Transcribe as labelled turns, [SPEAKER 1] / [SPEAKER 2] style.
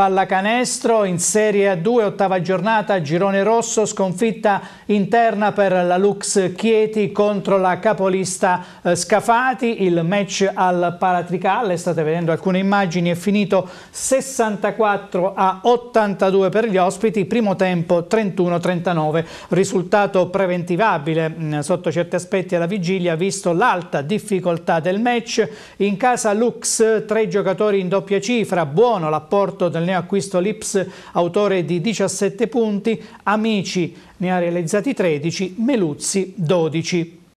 [SPEAKER 1] pallacanestro in Serie A2, ottava giornata, girone rosso, sconfitta interna per la Lux Chieti contro la capolista eh, Scafati, il match al Paratricale, state vedendo alcune immagini, è finito 64 a 82 per gli ospiti, primo tempo 31-39, risultato preventivabile mm, sotto certi aspetti alla vigilia visto l'alta difficoltà del match, in casa Lux tre giocatori in doppia cifra, buono l'apporto del Ateneo acquisto l'Ips, autore di 17 punti, Amici ne ha realizzati 13, Meluzzi 12.